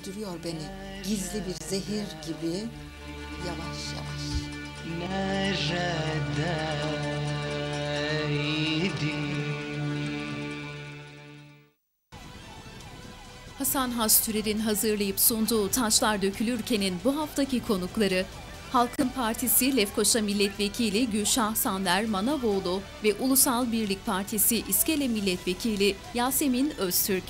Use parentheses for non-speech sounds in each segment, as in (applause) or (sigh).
Öldürüyor beni gizli bir zehir gibi yavaş yavaş. Neredeydin? Hasan Has Türer'in hazırlayıp sunduğu Taşlar Dökülürken'in bu haftaki konukları Halkın Partisi Lefkoşa Milletvekili Gülşah Sander Manavoğlu ve Ulusal Birlik Partisi İskele Milletvekili Yasemin Öztürk.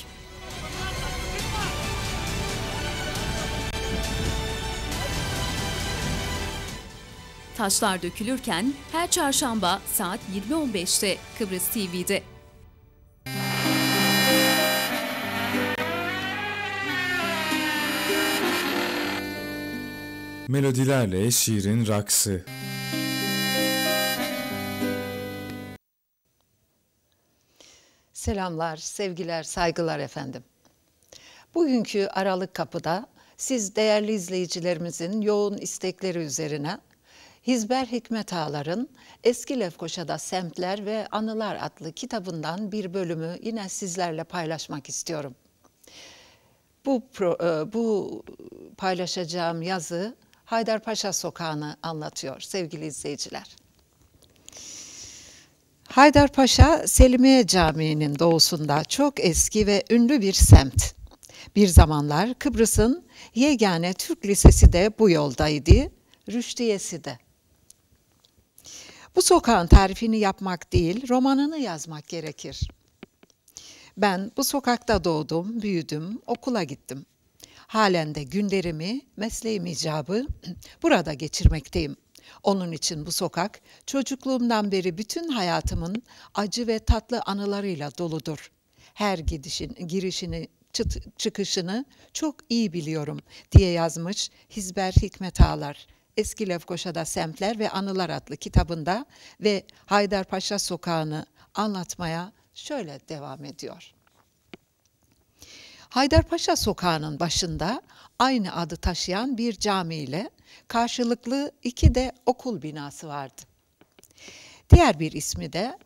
Taşlar dökülürken her çarşamba saat 20.15'te Kıbrıs TV'de. Melodilerle şiirin raksı. Selamlar, sevgiler, saygılar efendim. Bugünkü Aralık Kapı'da siz değerli izleyicilerimizin yoğun istekleri üzerine Hizber Hikmet Ağlar'ın Eski Lefkoşa'da Semtler ve Anılar adlı kitabından bir bölümü yine sizlerle paylaşmak istiyorum. Bu, e, bu paylaşacağım yazı Haydarpaşa Sokağı'nı anlatıyor sevgili izleyiciler. Haydarpaşa Selimiye Camii'nin doğusunda çok eski ve ünlü bir semt. Bir zamanlar Kıbrıs'ın yegane Türk lisesi de bu yoldaydı, Rüştiyesi de. Bu sokağın tarifini yapmak değil, romanını yazmak gerekir. Ben bu sokakta doğdum, büyüdüm, okula gittim. Halen de günlerimi, mesleğim icabı (clears throat) burada geçirmekteyim. Onun için bu sokak çocukluğumdan beri bütün hayatımın acı ve tatlı anılarıyla doludur. Her gidişin, girişini, çıkışını çok iyi biliyorum diye yazmış Hizber Hikmet Ağlar. Eski Lefkoşa'da Semtler ve Anılar adlı kitabında ve Haydarpaşa Sokağı'nı anlatmaya şöyle devam ediyor. Haydarpaşa Sokağı'nın başında aynı adı taşıyan bir cami ile karşılıklı iki de okul binası vardı. Diğer bir ismi de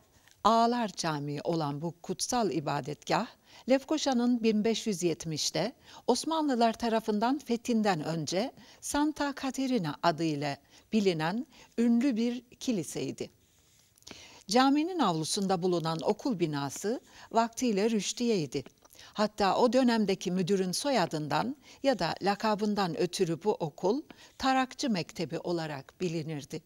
Ağlar Camii olan bu kutsal ibadetgah Lefkoşa'nın 1570'te Osmanlılar tarafından fethinden önce Santa Caterina adıyla bilinen ünlü bir kiliseydi. Caminin avlusunda bulunan okul binası vaktiyle rüştiyeydi. Hatta o dönemdeki müdürün soyadından ya da lakabından ötürü bu okul Tarakçı Mektebi olarak bilinirdi.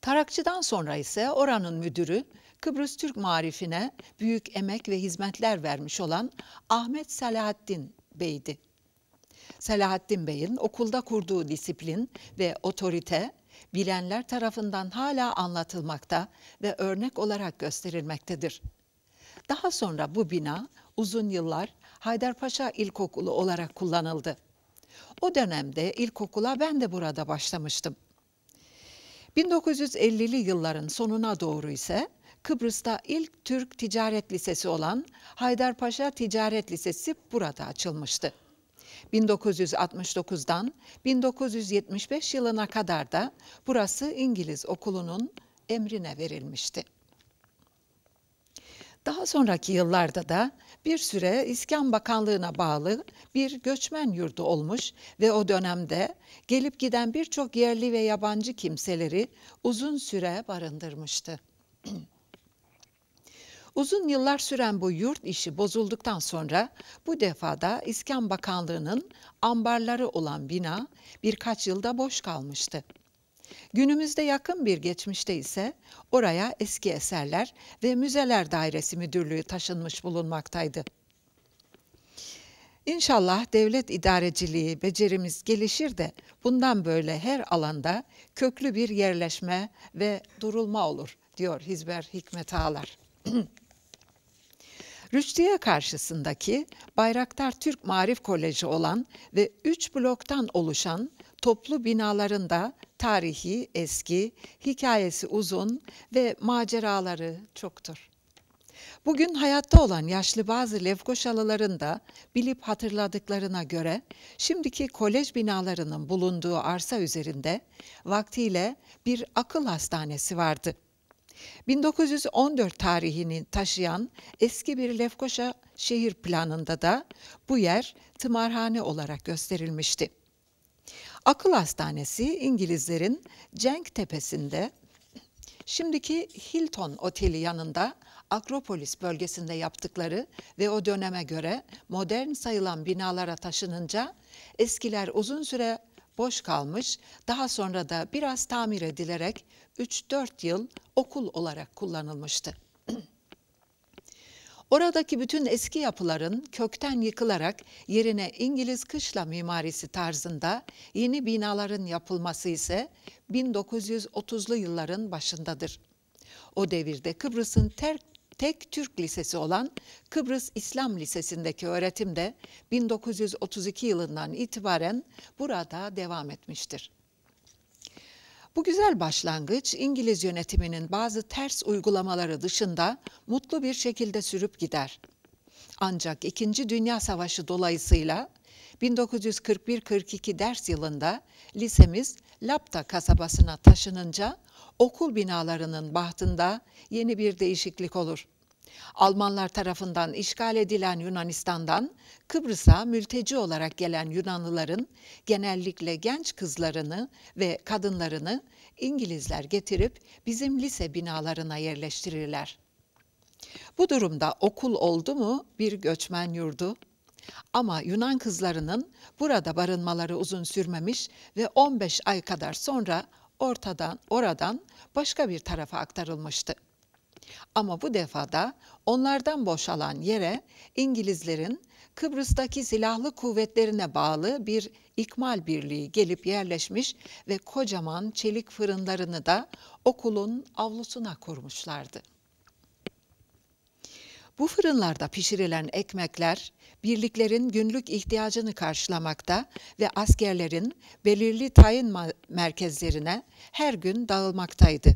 Tarakçıdan sonra ise oranın müdürü Kıbrıs Türk marifine büyük emek ve hizmetler vermiş olan Ahmet Selahattin Bey'di. Selahattin Bey'in okulda kurduğu disiplin ve otorite bilenler tarafından hala anlatılmakta ve örnek olarak gösterilmektedir. Daha sonra bu bina uzun yıllar Haydarpaşa İlkokulu olarak kullanıldı. O dönemde ilkokula ben de burada başlamıştım. 1950'li yılların sonuna doğru ise Kıbrıs'ta ilk Türk ticaret lisesi olan Haydarpaşa Ticaret Lisesi burada açılmıştı. 1969'dan 1975 yılına kadar da burası İngiliz okulunun emrine verilmişti. Daha sonraki yıllarda da bir süre İskan Bakanlığı'na bağlı bir göçmen yurdu olmuş ve o dönemde gelip giden birçok yerli ve yabancı kimseleri uzun süre barındırmıştı. (clears throat) Uzun yıllar süren bu yurt işi bozulduktan sonra bu defada İskan Bakanlığı'nın ambarları olan bina birkaç yılda boş kalmıştı. Günümüzde yakın bir geçmişte ise oraya eski eserler ve müzeler dairesi müdürlüğü taşınmış bulunmaktaydı. İnşallah devlet idareciliği becerimiz gelişir de bundan böyle her alanda köklü bir yerleşme ve durulma olur diyor Hizber Hikmet Ağlar. (clears throat) Rüştiye karşısındaki Bayraktar Türk Marif Koleji olan ve 3 bloktan oluşan toplu binalarında tarihi eski, hikayesi uzun ve maceraları çoktur. Bugün hayatta olan yaşlı bazı Lefkoşalıların da bilip hatırladıklarına göre şimdiki kolej binalarının bulunduğu arsa üzerinde vaktiyle bir akıl hastanesi vardı. 1914 tarihini taşıyan eski bir Lefkoşa şehir planında da bu yer tımarhane olarak gösterilmişti. Akıl Hastanesi İngilizlerin Cenk Tepesi'nde, şimdiki Hilton Oteli yanında Akropolis bölgesinde yaptıkları ve o döneme göre modern sayılan binalara taşınınca eskiler uzun süre boş kalmış, daha sonra da biraz tamir edilerek 3-4 yıl okul olarak kullanılmıştı. (clears throat) Oradaki bütün eski yapıların kökten yıkılarak yerine İngiliz kışla mimarisi tarzında yeni binaların yapılması ise 1930'lu yılların başındadır. O devirde Kıbrıs'ın terk tek Türk lisesi olan Kıbrıs İslam Lisesi'ndeki öğretim de 1932 yılından itibaren burada devam etmiştir. Bu güzel başlangıç İngiliz yönetiminin bazı ters uygulamaları dışında mutlu bir şekilde sürüp gider. Ancak İkinci Dünya Savaşı dolayısıyla 1941-42 ders yılında lisemiz Lapta kasabasına taşınınca okul binalarının bahtında yeni bir değişiklik olur. Almanlar tarafından işgal edilen Yunanistan'dan Kıbrıs'a mülteci olarak gelen Yunanlıların genellikle genç kızlarını ve kadınlarını İngilizler getirip bizim lise binalarına yerleştirirler. Bu durumda okul oldu mu bir göçmen yurdu? Ama Yunan kızlarının burada barınmaları uzun sürmemiş ve 15 ay kadar sonra ortadan oradan başka bir tarafa aktarılmıştı. Ama bu defada onlardan boşalan yere İngilizlerin Kıbrıs'taki silahlı kuvvetlerine bağlı bir ikmal birliği gelip yerleşmiş ve kocaman çelik fırınlarını da okulun avlusuna kurmuşlardı. Bu fırınlarda pişirilen ekmekler birliklerin günlük ihtiyacını karşılamakta ve askerlerin belirli tayin merkezlerine her gün dağılmaktaydı.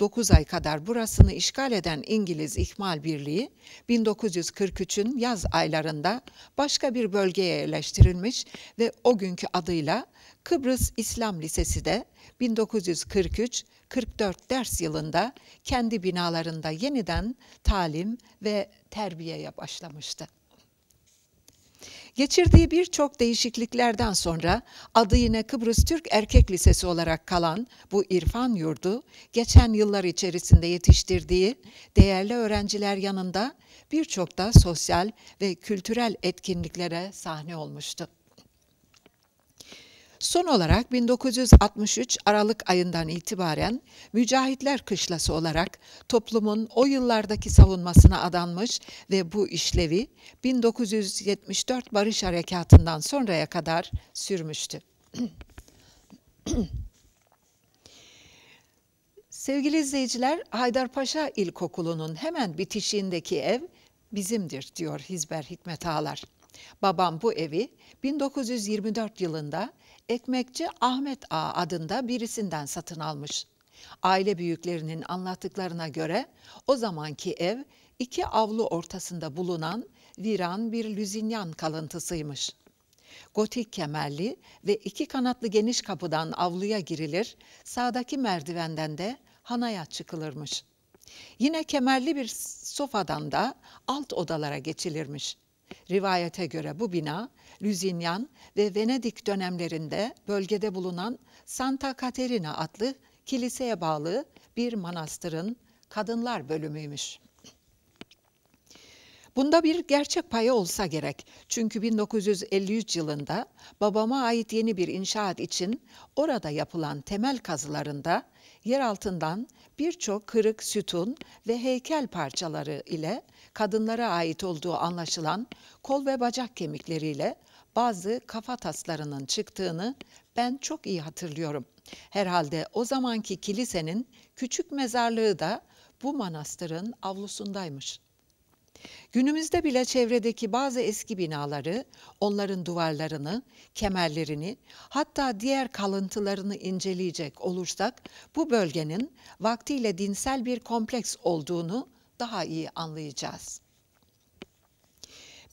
9 ay kadar burasını işgal eden İngiliz İhmal Birliği 1943'ün yaz aylarında başka bir bölgeye yerleştirilmiş ve o günkü adıyla Kıbrıs İslam Lisesi de 1943-44 ders yılında kendi binalarında yeniden talim ve terbiyeye başlamıştı. Geçirdiği birçok değişikliklerden sonra adı yine Kıbrıs Türk Erkek Lisesi olarak kalan bu irfan yurdu, geçen yıllar içerisinde yetiştirdiği değerli öğrenciler yanında birçok da sosyal ve kültürel etkinliklere sahne olmuştu. Son olarak 1963 Aralık ayından itibaren Mücahitler Kışlası olarak toplumun o yıllardaki savunmasına adanmış ve bu işlevi 1974 Barış Harekatı'ndan sonraya kadar sürmüştü. (clears throat) Sevgili izleyiciler, Haydarpaşa İlkokulu'nun hemen bitişiğindeki ev bizimdir diyor Hizber Hikmet Ağlar. Babam bu evi 1924 yılında ekmekçi Ahmet A. adında birisinden satın almış. Aile büyüklerinin anlattıklarına göre o zamanki ev iki avlu ortasında bulunan viran bir lüzinyan kalıntısıymış. Gotik kemerli ve iki kanatlı geniş kapıdan avluya girilir, sağdaki merdivenden de hanaya çıkılırmış. Yine kemerli bir sofadan da alt odalara geçilirmiş. Rivayete göre bu bina Lusignan ve Venedik dönemlerinde bölgede bulunan Santa Caterina adlı kiliseye bağlı bir manastırın kadınlar bölümüymüş. Bunda bir gerçek payı olsa gerek. Çünkü 1953 yılında babama ait yeni bir inşaat için orada yapılan temel kazılarında yer altından birçok kırık sütun ve heykel parçaları ile kadınlara ait olduğu anlaşılan kol ve bacak kemikleriyle bazı kafa taslarının çıktığını ben çok iyi hatırlıyorum. Herhalde o zamanki kilisenin küçük mezarlığı da bu manastırın avlusundaymış. Günümüzde bile çevredeki bazı eski binaları, onların duvarlarını, kemerlerini, hatta diğer kalıntılarını inceleyecek olursak bu bölgenin vaktiyle dinsel bir kompleks olduğunu daha iyi anlayacağız.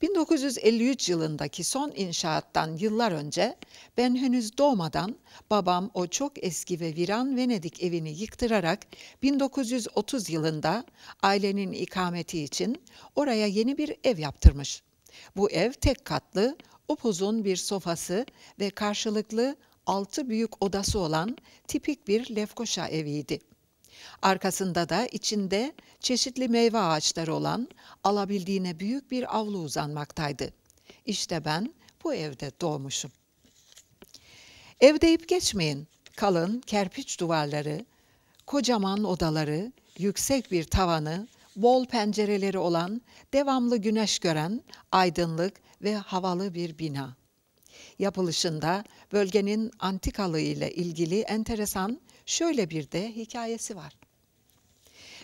1953 yılındaki son inşaattan yıllar önce ben henüz doğmadan babam o çok eski ve viran Venedik evini yıktırarak 1930 yılında ailenin ikameti için oraya yeni bir ev yaptırmış. Bu ev tek katlı, upuzun bir sofası ve karşılıklı altı büyük odası olan tipik bir Lefkoşa eviydi. Arkasında da içinde çeşitli meyve ağaçları olan alabildiğine büyük bir avlu uzanmaktaydı. İşte ben bu evde doğmuşum. Ev deyip geçmeyin. Kalın kerpiç duvarları, kocaman odaları, yüksek bir tavanı, bol pencereleri olan, devamlı güneş gören, aydınlık ve havalı bir bina. Yapılışında bölgenin antikalığı ile ilgili enteresan şöyle bir de hikayesi var.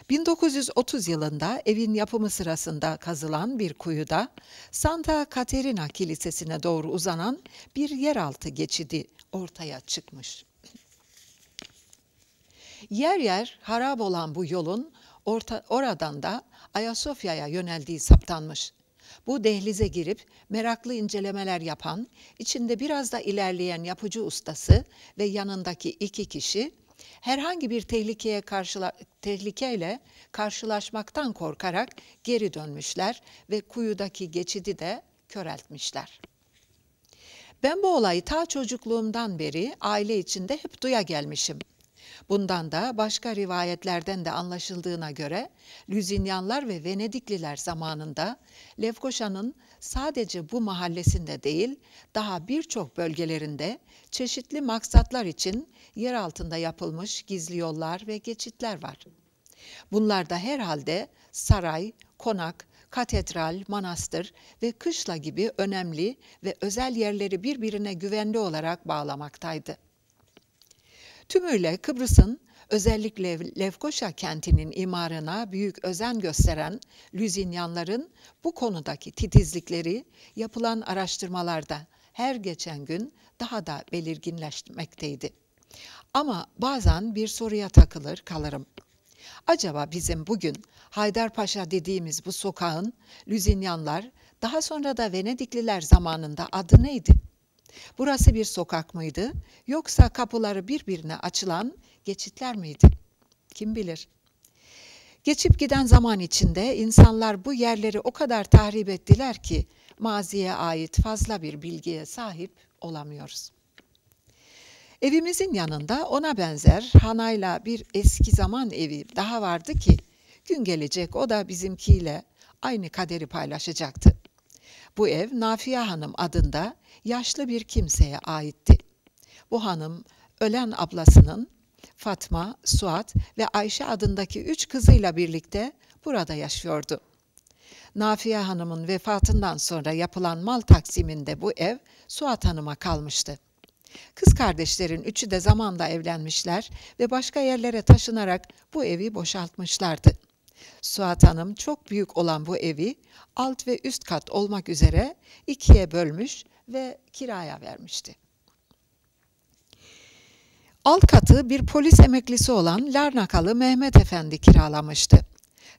1930 yılında evin yapımı sırasında kazılan bir kuyuda Santa Katerina Kilisesi'ne doğru uzanan bir yeraltı geçidi ortaya çıkmış. Yer yer harap olan bu yolun orta, oradan da Ayasofya'ya yöneldiği saptanmış. Bu dehlize girip meraklı incelemeler yapan, içinde biraz da ilerleyen yapıcı ustası ve yanındaki iki kişi herhangi bir tehlikeye karşıla tehlikeyle karşılaşmaktan korkarak geri dönmüşler ve kuyudaki geçidi de köreltmişler. Ben bu olayı ta çocukluğumdan beri aile içinde hep duya gelmişim. Bundan da başka rivayetlerden de anlaşıldığına göre Lüzinyanlar ve Venedikliler zamanında Lefkoşa'nın sadece bu mahallesinde değil, daha birçok bölgelerinde çeşitli maksatlar için yer altında yapılmış gizli yollar ve geçitler var. Bunlarda herhalde saray, konak, katedral, manastır ve kışla gibi önemli ve özel yerleri birbirine güvenli olarak bağlamaktaydı. Tümüyle Kıbrıs'ın Özellikle Lefkoşa kentinin imarına büyük özen gösteren Lüzinyanların bu konudaki titizlikleri yapılan araştırmalarda her geçen gün daha da belirginleşmekteydi. Ama bazen bir soruya takılır kalırım. Acaba bizim bugün Haydarpaşa dediğimiz bu sokağın Lüzinyanlar, daha sonra da Venedikliler zamanında adı neydi? Burası bir sokak mıydı yoksa kapıları birbirine açılan geçitler miydi? Kim bilir? Geçip giden zaman içinde insanlar bu yerleri o kadar tahrip ettiler ki maziye ait fazla bir bilgiye sahip olamıyoruz. Evimizin yanında ona benzer Hanayla bir eski zaman evi daha vardı ki gün gelecek o da bizimkiyle aynı kaderi paylaşacaktı. Bu ev Nafiye Hanım adında yaşlı bir kimseye aitti. Bu hanım ölen ablasının Fatma, Suat ve Ayşe adındaki üç kızıyla birlikte burada yaşıyordu. Nafiye Hanım'ın vefatından sonra yapılan mal taksiminde bu ev Suat Hanım'a kalmıştı. Kız kardeşlerin üçü de zamanda evlenmişler ve başka yerlere taşınarak bu evi boşaltmışlardı. Suat Hanım çok büyük olan bu evi alt ve üst kat olmak üzere ikiye bölmüş ve kiraya vermişti. Alt katı bir polis emeklisi olan Larnakalı Mehmet Efendi kiralamıştı.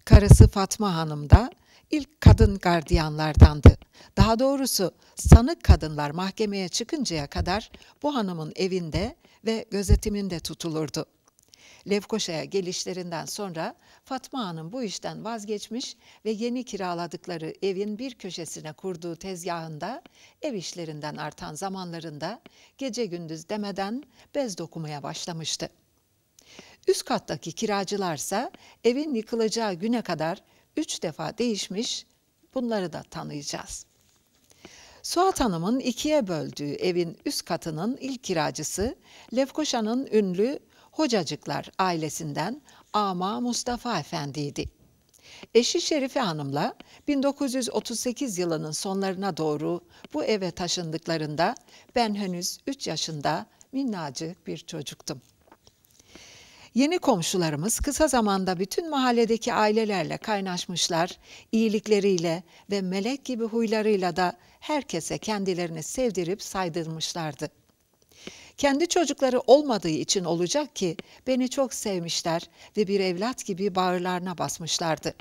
Karısı Fatma Hanım da ilk kadın gardiyanlardandı. Daha doğrusu sanık kadınlar mahkemeye çıkıncaya kadar bu hanımın evinde ve gözetiminde tutulurdu. Lefkoşa'ya gelişlerinden sonra Fatma Hanım bu işten vazgeçmiş ve yeni kiraladıkları evin bir köşesine kurduğu tezgahında ev işlerinden artan zamanlarında gece gündüz demeden bez dokumaya başlamıştı. Üst kattaki kiracılarsa evin yıkılacağı güne kadar üç defa değişmiş, bunları da tanıyacağız. Suat Hanım'ın ikiye böldüğü evin üst katının ilk kiracısı Lefkoşa'nın ünlü Hocacıklar ailesinden Ama Mustafa Efendi'ydi. Eşi Şerife Hanım'la 1938 yılının sonlarına doğru bu eve taşındıklarında ben henüz 3 yaşında minnacık bir çocuktum. Yeni komşularımız kısa zamanda bütün mahalledeki ailelerle kaynaşmışlar, iyilikleriyle ve melek gibi huylarıyla da herkese kendilerini sevdirip saydırmışlardı. Kendi çocukları olmadığı için olacak ki beni çok sevmişler ve bir evlat gibi bağırlarına basmışlardı.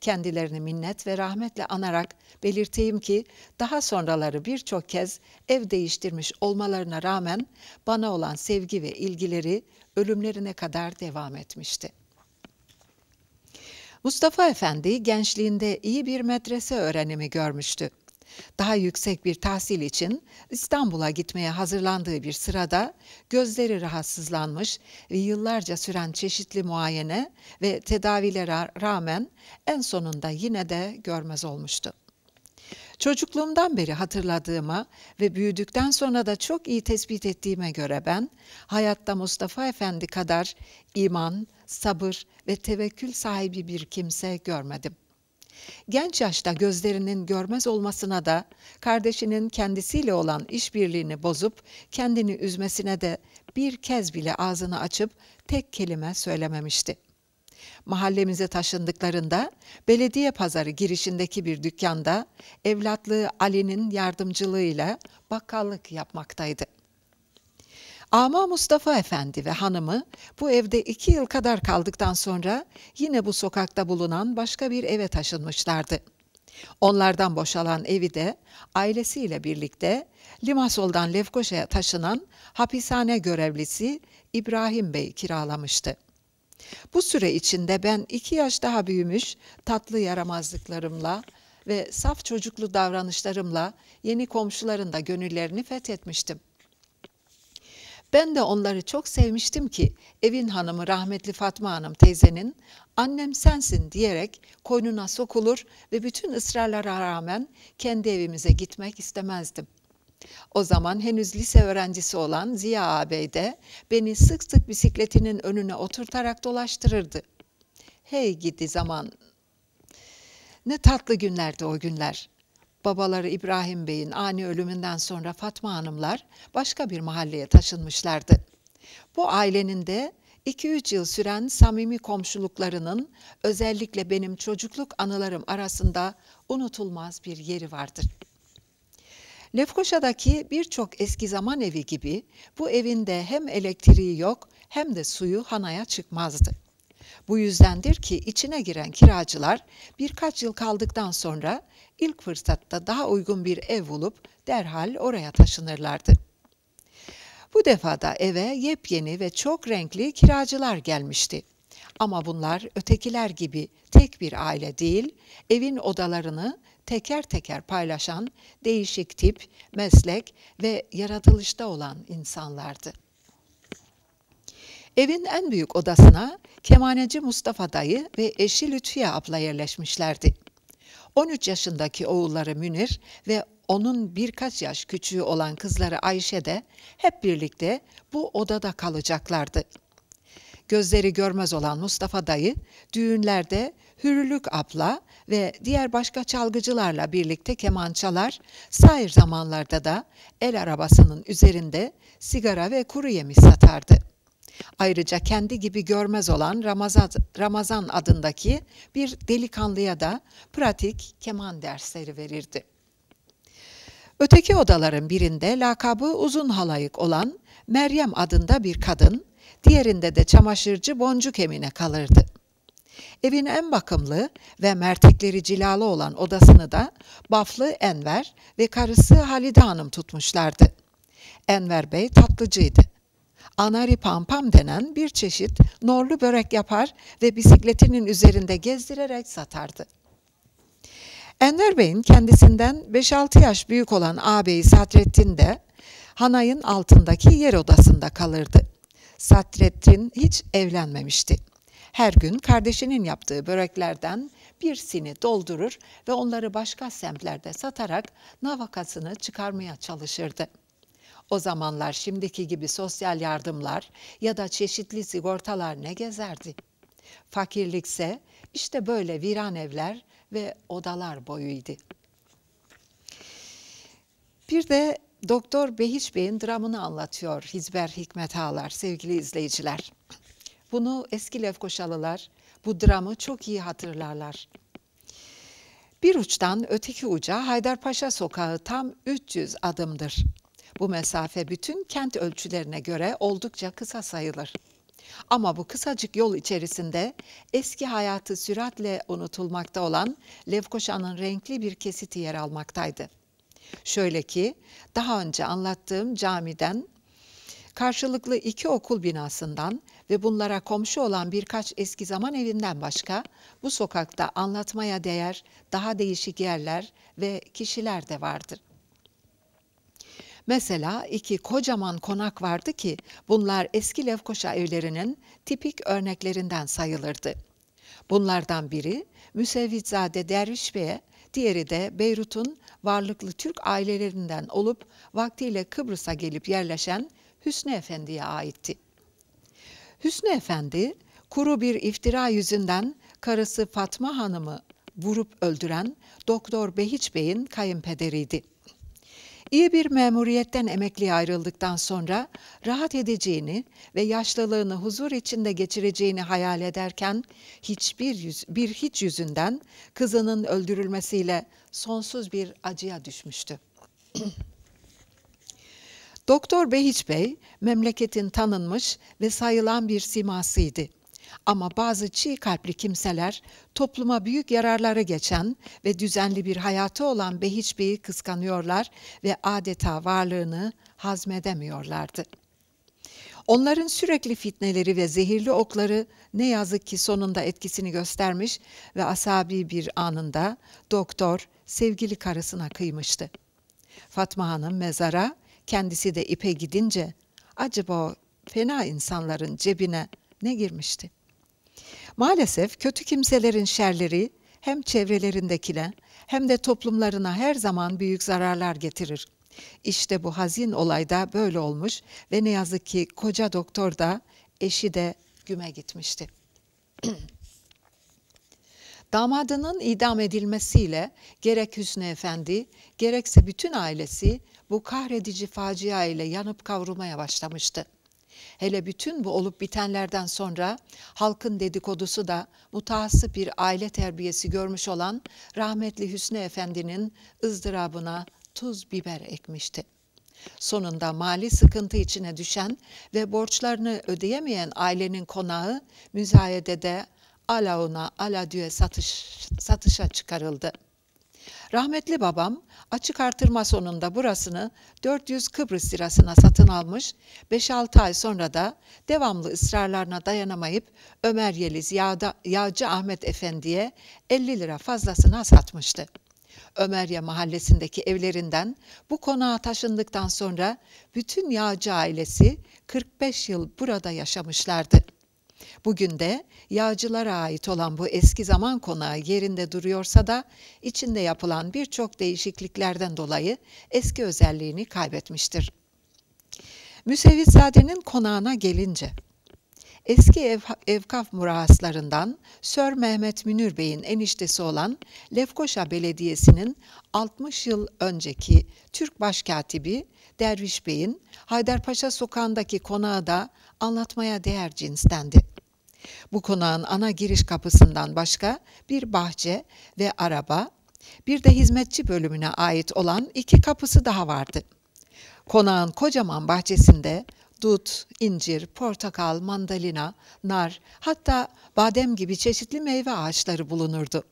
Kendilerini minnet ve rahmetle anarak belirteyim ki daha sonraları birçok kez ev değiştirmiş olmalarına rağmen bana olan sevgi ve ilgileri ölümlerine kadar devam etmişti. Mustafa Efendi gençliğinde iyi bir medrese öğrenimi görmüştü. Daha yüksek bir tahsil için İstanbul'a gitmeye hazırlandığı bir sırada gözleri rahatsızlanmış ve yıllarca süren çeşitli muayene ve tedavilere rağmen en sonunda yine de görmez olmuştu. Çocukluğumdan beri hatırladığıma ve büyüdükten sonra da çok iyi tespit ettiğime göre ben hayatta Mustafa Efendi kadar iman, sabır ve tevekkül sahibi bir kimse görmedim. Genç yaşta gözlerinin görmez olmasına da, kardeşinin kendisiyle olan işbirliğini bozup kendini üzmesine de bir kez bile ağzını açıp tek kelime söylememişti. Mahallemize taşındıklarında belediye pazarı girişindeki bir dükkanda evlatlığı Ali'nin yardımcılığıyla bakkallık yapmaktaydı. Ama Mustafa Efendi ve hanımı bu evde iki yıl kadar kaldıktan sonra yine bu sokakta bulunan başka bir eve taşınmışlardı. Onlardan boşalan evi de ailesiyle birlikte Limasol'dan Lefkoşa'ya taşınan hapishane görevlisi İbrahim Bey kiralamıştı. Bu süre içinde ben iki yaş daha büyümüş tatlı yaramazlıklarımla ve saf çocuklu davranışlarımla yeni komşuların da gönüllerini fethetmiştim. Ben de onları çok sevmiştim ki evin hanımı rahmetli Fatma Hanım teyzenin annem sensin diyerek koynuna sokulur ve bütün ısrarlara rağmen kendi evimize gitmek istemezdim. O zaman henüz lise öğrencisi olan Ziya ağabey de beni sık sık bisikletinin önüne oturtarak dolaştırırdı. Hey gidi zaman. Ne tatlı günlerdi o günler. Babaları İbrahim Bey'in ani ölümünden sonra Fatma Hanımlar başka bir mahalleye taşınmışlardı. Bu ailenin de 2-3 yıl süren samimi komşuluklarının özellikle benim çocukluk anılarım arasında unutulmaz bir yeri vardır. Lefkoşa'daki birçok eski zaman evi gibi bu evinde hem elektriği yok hem de suyu hanaya çıkmazdı. Bu yüzdendir ki içine giren kiracılar birkaç yıl kaldıktan sonra ilk fırsatta daha uygun bir ev bulup derhal oraya taşınırlardı. Bu defada eve yepyeni ve çok renkli kiracılar gelmişti. Ama bunlar ötekiler gibi tek bir aile değil, evin odalarını teker teker paylaşan değişik tip, meslek ve yaratılışta olan insanlardı. Evin en büyük odasına kemaneci Mustafa dayı ve eşi Lütfiye abla yerleşmişlerdi. 13 yaşındaki oğulları Münir ve onun birkaç yaş küçüğü olan kızları Ayşe de hep birlikte bu odada kalacaklardı. Gözleri görmez olan Mustafa dayı düğünlerde Hürlük abla ve diğer başka çalgıcılarla birlikte keman çalar, sair zamanlarda da el arabasının üzerinde sigara ve kuru yemiş satardı.'' Ayrıca kendi gibi görmez olan Ramazan, Ramazan adındaki bir delikanlıya da pratik keman dersleri verirdi. Öteki odaların birinde lakabı uzun halayık olan Meryem adında bir kadın, diğerinde de çamaşırcı boncuk emine kalırdı. Evin en bakımlı ve mertekleri cilalı olan odasını da Baflı Enver ve karısı Halide Hanım tutmuşlardı. Enver Bey tatlıcıydı anari pampam denen bir çeşit norlu börek yapar ve bisikletinin üzerinde gezdirerek satardı. Enver Bey'in kendisinden 5-6 yaş büyük olan ağabeyi Sadrettin de Hanay'ın altındaki yer odasında kalırdı. Sadrettin hiç evlenmemişti. Her gün kardeşinin yaptığı böreklerden bir sini doldurur ve onları başka semtlerde satarak navakasını çıkarmaya çalışırdı.'' O zamanlar şimdiki gibi sosyal yardımlar ya da çeşitli sigortalar ne gezerdi? Fakirlikse işte böyle viran evler ve odalar boyuydu. Bir de Doktor Behiç Bey'in dramını anlatıyor Hizber Hikmet Ağlar sevgili izleyiciler. Bunu eski Lefkoşalılar bu dramı çok iyi hatırlarlar. Bir uçtan öteki uca Haydarpaşa Sokağı tam 300 adımdır. Bu mesafe bütün kent ölçülerine göre oldukça kısa sayılır. Ama bu kısacık yol içerisinde eski hayatı süratle unutulmakta olan Levkoşa'nın renkli bir kesiti yer almaktaydı. Şöyle ki daha önce anlattığım camiden karşılıklı iki okul binasından ve bunlara komşu olan birkaç eski zaman evinden başka bu sokakta anlatmaya değer daha değişik yerler ve kişiler de vardır. Mesela iki kocaman konak vardı ki bunlar eski Lefkoşa evlerinin tipik örneklerinden sayılırdı. Bunlardan biri Müsevvitzade Derviş Bey'e, diğeri de Beyrut'un varlıklı Türk ailelerinden olup vaktiyle Kıbrıs'a gelip yerleşen Hüsnü Efendi'ye aitti. Hüsnü Efendi, kuru bir iftira yüzünden karısı Fatma Hanım'ı vurup öldüren Doktor Behiç Bey'in kayınpederiydi. İyi bir memuriyetten emekliye ayrıldıktan sonra rahat edeceğini ve yaşlılığını huzur içinde geçireceğini hayal ederken hiçbir yüz, bir hiç yüzünden kızının öldürülmesiyle sonsuz bir acıya düşmüştü. Doktor Behiç Bey memleketin tanınmış ve sayılan bir simasıydı. Ama bazı çiğ kalpli kimseler topluma büyük yararlara geçen ve düzenli bir hayatı olan Behiç Bey'i kıskanıyorlar ve adeta varlığını hazmedemiyorlardı. Onların sürekli fitneleri ve zehirli okları ne yazık ki sonunda etkisini göstermiş ve asabi bir anında doktor sevgili karısına kıymıştı. Fatma Hanım mezara, kendisi de ipe gidince acaba fena insanların cebine ne girmişti? Maalesef kötü kimselerin şerleri hem çevrelerindekine hem de toplumlarına her zaman büyük zararlar getirir. İşte bu hazin olayda böyle olmuş ve ne yazık ki koca doktor da eşi de güme gitmişti. (clears throat) Damadının idam edilmesiyle gerek Hüsnü Efendi gerekse bütün ailesi bu kahredici facia ile yanıp kavrulmaya başlamıştı. Hele bütün bu olup bitenlerden sonra halkın dedikodusu da mutaassıp bir aile terbiyesi görmüş olan rahmetli Hüsnü Efendi'nin ızdırabına tuz biber ekmişti. Sonunda mali sıkıntı içine düşen ve borçlarını ödeyemeyen ailenin konağı müzayedede alauna aladüye satış, satışa çıkarıldı.'' Rahmetli babam açık artırma sonunda burasını 400 Kıbrıs lirasına satın almış, 5-6 ay sonra da devamlı ısrarlarına dayanamayıp Ömer Yeliz Yağda, Yağcı Ahmet Efendi'ye 50 lira fazlasına satmıştı. Ömerya mahallesindeki evlerinden bu konağa taşındıktan sonra bütün Yağcı ailesi 45 yıl burada yaşamışlardı. Bugün de yağcılara ait olan bu eski zaman konağı yerinde duruyorsa da içinde yapılan birçok değişikliklerden dolayı eski özelliğini kaybetmiştir. Müsevvizade'nin konağına gelince eski ev, evkaf murahaslarından Sör Mehmet Münir Bey'in eniştesi olan Lefkoşa Belediyesi'nin 60 yıl önceki Türk Başkatibi Derviş Bey'in Haydarpaşa sokağındaki konağı da anlatmaya değer cinstendi. Bu konağın ana giriş kapısından başka bir bahçe ve araba, bir de hizmetçi bölümüne ait olan iki kapısı daha vardı. Konağın kocaman bahçesinde dut, incir, portakal, mandalina, nar, hatta badem gibi çeşitli meyve ağaçları bulunurdu.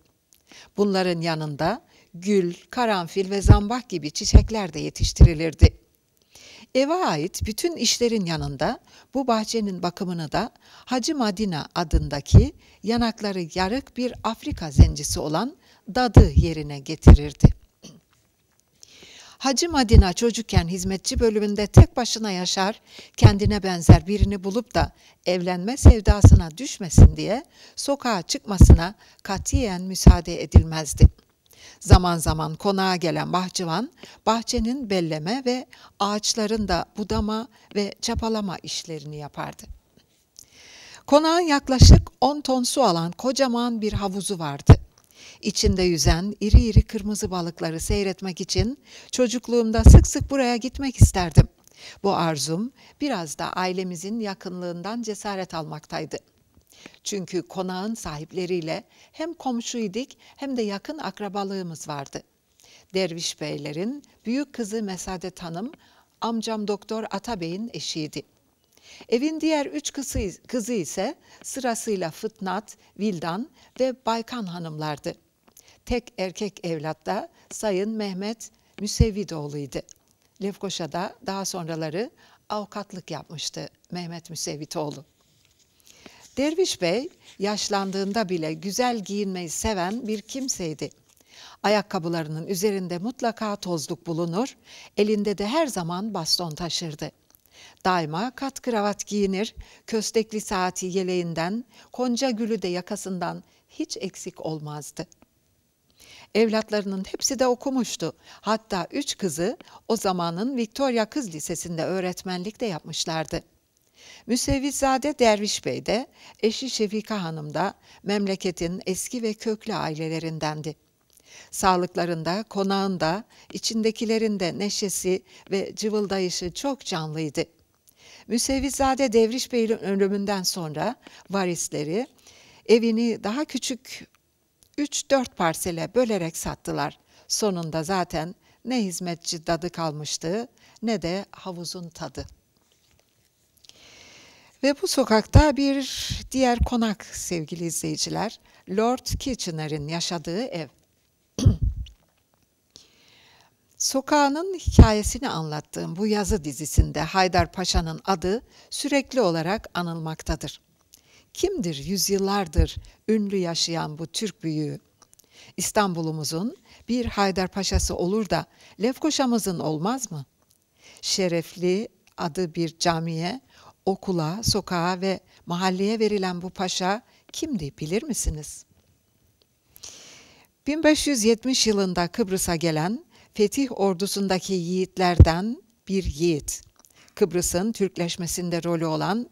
Bunların yanında gül, karanfil ve zambak gibi çiçekler de yetiştirilirdi. Eve ait bütün işlerin yanında bu bahçenin bakımını da Hacı Madina adındaki yanakları yarık bir Afrika zencisi olan dadı yerine getirirdi. Hacı Madina çocukken hizmetçi bölümünde tek başına yaşar, kendine benzer birini bulup da evlenme sevdasına düşmesin diye sokağa çıkmasına katiyen müsaade edilmezdi. Zaman zaman konağa gelen bahçıvan, bahçenin belleme ve ağaçların da budama ve çapalama işlerini yapardı. Konağın yaklaşık 10 ton su alan kocaman bir havuzu vardı. İçinde yüzen iri iri kırmızı balıkları seyretmek için çocukluğumda sık sık buraya gitmek isterdim. Bu arzum biraz da ailemizin yakınlığından cesaret almaktaydı.'' Çünkü konağın sahipleriyle hem komşuydik hem de yakın akrabalığımız vardı. Derviş Beylerin büyük kızı Mesadet Hanım, amcam Doktor Atabey'in eşiydi. Evin diğer üç kızı, kızı ise sırasıyla Fıtnat, Vildan ve Baykan Hanımlardı. Tek erkek evlat da Sayın Mehmet Müsevvidoğlu'ydu. Lefkoşa'da daha sonraları avukatlık yapmıştı Mehmet Müsevitoğlu. Derviş Bey yaşlandığında bile güzel giyinmeyi seven bir kimseydi. Ayakkabılarının üzerinde mutlaka tozluk bulunur, elinde de her zaman baston taşırdı. Daima kat kravat giyinir, köstekli saati yeleğinden, konca gülü de yakasından hiç eksik olmazdı. Evlatlarının hepsi de okumuştu. Hatta üç kızı o zamanın Victoria Kız Lisesi'nde öğretmenlik de yapmışlardı.'' Müsevvizade Derviş Bey de eşi Şefika Hanım da memleketin eski ve köklü ailelerindendi. Sağlıklarında, konağında, içindekilerinde neşesi ve cıvıldayışı çok canlıydı. Müsevvizade Devriş Bey'in ölümünden sonra varisleri evini daha küçük 3-4 parsele bölerek sattılar. Sonunda zaten ne hizmetçi dadı kalmıştı ne de havuzun tadı. Ve bu sokakta bir diğer konak sevgili izleyiciler, Lord Kitchener'in yaşadığı ev. (clears throat) Sokağının hikayesini anlattığım bu yazı dizisinde Haydar Paşa'nın adı sürekli olarak anılmaktadır. Kimdir yüzyıllardır ünlü yaşayan bu Türk büyüğü? İstanbul'umuzun bir Haydar Paşa'sı olur da Lefkoşa'mızın olmaz mı? Şerefli adı bir camiye okula, sokağa ve mahalleye verilen bu paşa kimdi bilir misiniz? 1570 yılında Kıbrıs'a gelen fetih ordusundaki yiğitlerden bir yiğit. Kıbrıs'ın Türkleşmesinde rolü olan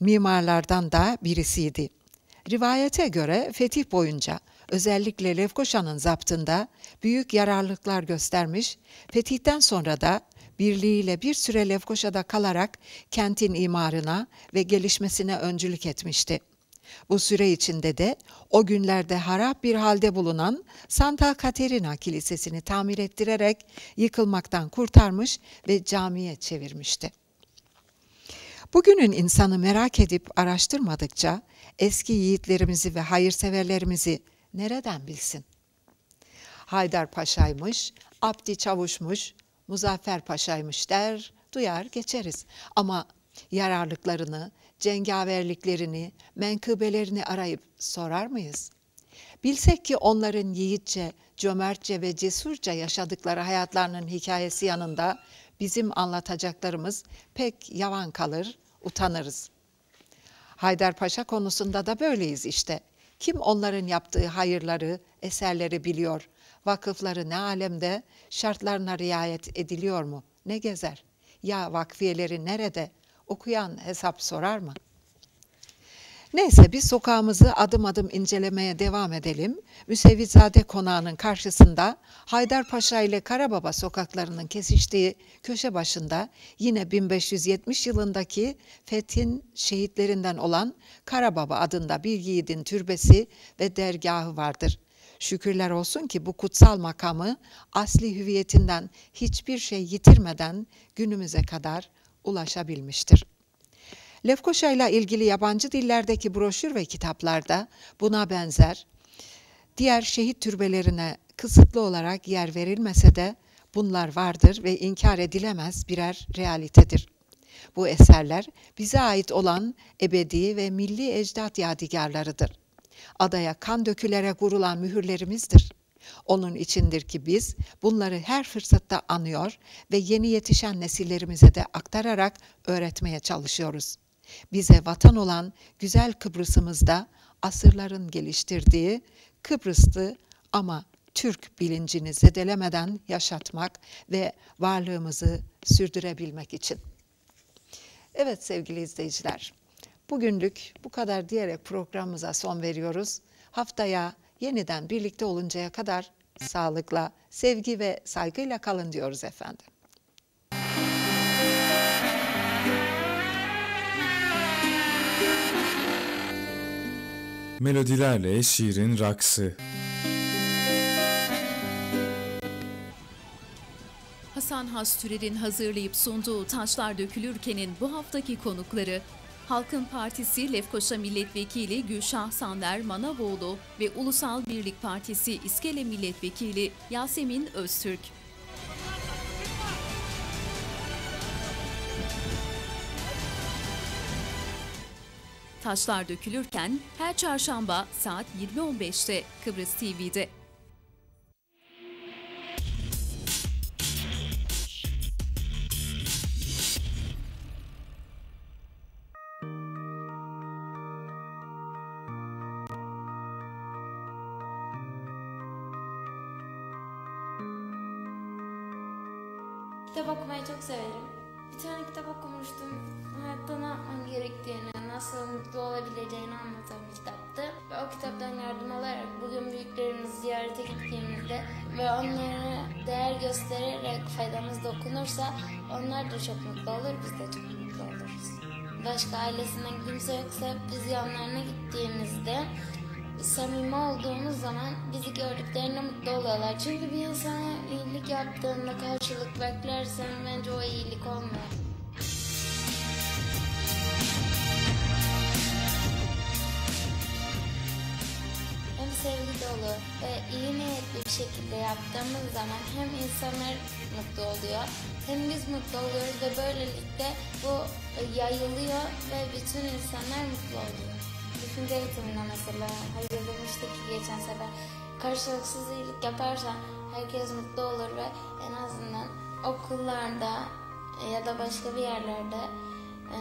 mimarlardan da birisiydi. Rivayete göre fetih boyunca özellikle Lefkoşa'nın zaptında büyük yararlıklar göstermiş, fetihten sonra da birliğiyle bir süre Lefkoşa'da kalarak kentin imarına ve gelişmesine öncülük etmişti. Bu süre içinde de o günlerde harap bir halde bulunan Santa Katerina Kilisesi'ni tamir ettirerek yıkılmaktan kurtarmış ve camiye çevirmişti. Bugünün insanı merak edip araştırmadıkça eski yiğitlerimizi ve hayırseverlerimizi nereden bilsin? Haydar Paşa'ymış, Abdi Çavuş'muş, Muzaffer Paşa'ymış der, duyar geçeriz. Ama yararlıklarını, cengaverliklerini, menkıbelerini arayıp sorar mıyız? Bilsek ki onların yiğitçe, cömertçe ve cesurca yaşadıkları hayatlarının hikayesi yanında bizim anlatacaklarımız pek yavan kalır, utanırız. Haydar Paşa konusunda da böyleyiz işte. Kim onların yaptığı hayırları, eserleri biliyor? Vakıfları ne alemde, şartlarına riayet ediliyor mu? Ne gezer? Ya vakfiyeleri nerede? Okuyan hesap sorar mı? Neyse biz sokağımızı adım adım incelemeye devam edelim. Müsevizade konağının karşısında Haydarpaşa ile Karababa sokaklarının kesiştiği köşe başında yine 1570 yılındaki Fethin şehitlerinden olan Karababa adında bir yiğidin türbesi ve dergahı vardır. Şükürler olsun ki bu kutsal makamı asli hüviyetinden hiçbir şey yitirmeden günümüze kadar ulaşabilmiştir. Lefkoşa ile ilgili yabancı dillerdeki broşür ve kitaplarda buna benzer diğer şehit türbelerine kısıtlı olarak yer verilmese de bunlar vardır ve inkar edilemez birer realitedir. Bu eserler bize ait olan ebedi ve milli ecdat yadigarlarıdır. Adaya kan dökülerek vurulan mühürlerimizdir. Onun içindir ki biz bunları her fırsatta anıyor ve yeni yetişen nesillerimize de aktararak öğretmeye çalışıyoruz. Bize vatan olan güzel Kıbrıs'ımızda asırların geliştirdiği Kıbrıslı ama Türk bilincini zedelemeden yaşatmak ve varlığımızı sürdürebilmek için. Evet sevgili izleyiciler, Bugünlük bu kadar diyerek programımıza son veriyoruz. Haftaya yeniden birlikte oluncaya kadar sağlıkla, sevgi ve saygıyla kalın diyoruz efendim. Melodilerle şiirin raksı. Hasan Has Türer'in hazırlayıp sunduğu Taşlar Dökülürken'in bu haftaki konukları Halkın Partisi Lefkoşa Milletvekili Gülşah Sander Manavoğlu ve Ulusal Birlik Partisi İskele Milletvekili Yasemin Öztürk. Taşlar dökülürken her çarşamba saat 20.15'te Kıbrıs TV'de. da çok mutlu olur, biz de çok mutlu oluruz. Başka ailesinden kimse yoksa biz yanlarına gittiğimizde samimi olduğumuz zaman bizi gördüklerinde mutlu oluyorlar. Çünkü bir insana iyilik yaptığında karşılık beklersen bence o iyilik olmuyor. dolu ve iyi niyetli bir şekilde yaptığımız zaman hem insanlar mutlu oluyor hem biz mutlu oluyoruz ve böylelikle bu e, yayılıyor ve bütün insanlar mutlu oluyor. Düşünce eğitiminde mesela hayır demiştik ki geçen sefer karşılıksız iyilik yaparsan herkes mutlu olur ve en azından okullarda e, ya da başka bir yerlerde e,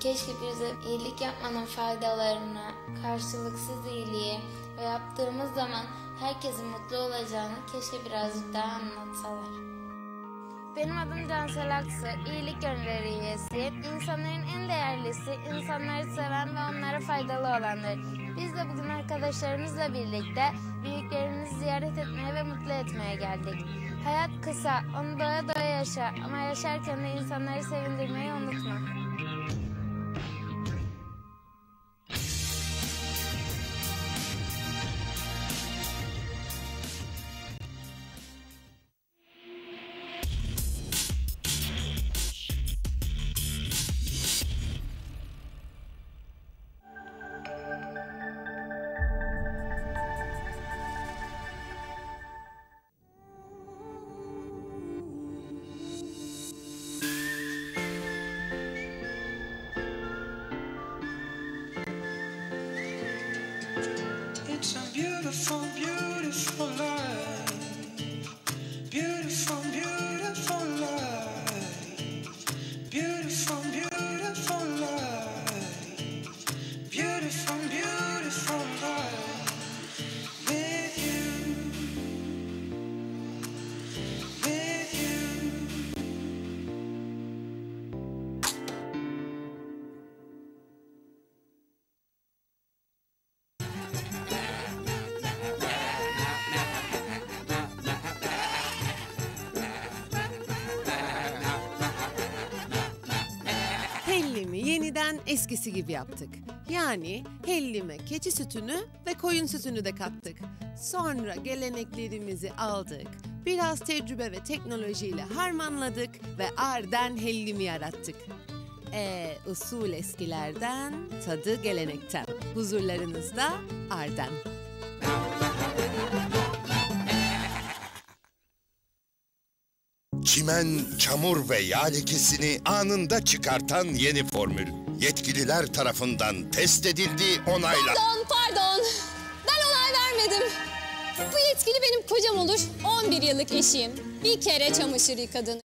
keşke bize iyilik yapmanın faydalarını, karşılıksız iyiliği, ve yaptığımız zaman herkesin mutlu olacağını keşke birazcık daha anlatsalar. Benim adım Cansel Aksu, iyilik gönülleri üyesi. İnsanların en değerlisi, insanları seven ve onlara faydalı olanlar. Biz de bugün arkadaşlarımızla birlikte büyüklerimizi ziyaret etmeye ve mutlu etmeye geldik. Hayat kısa, onu doya doya yaşa ama yaşarken de insanları sevindirmeyi unutma. eskisi gibi yaptık. Yani hellime keçi sütünü ve koyun sütünü de kattık. Sonra geleneklerimizi aldık. Biraz tecrübe ve teknolojiyle harmanladık ve arden hellimi yarattık. E usul eskilerden, tadı gelenekten. Huzurlarınızda Arden. Çimen, çamur ve yağ lekesini anında çıkartan yeni formül yetkililer tarafından test edildi, onayla... Pardon, pardon. Ben onay vermedim. Bu yetkili benim kocam olur. 11 yıllık eşiyim. Bir kere çamaşır yıkadın.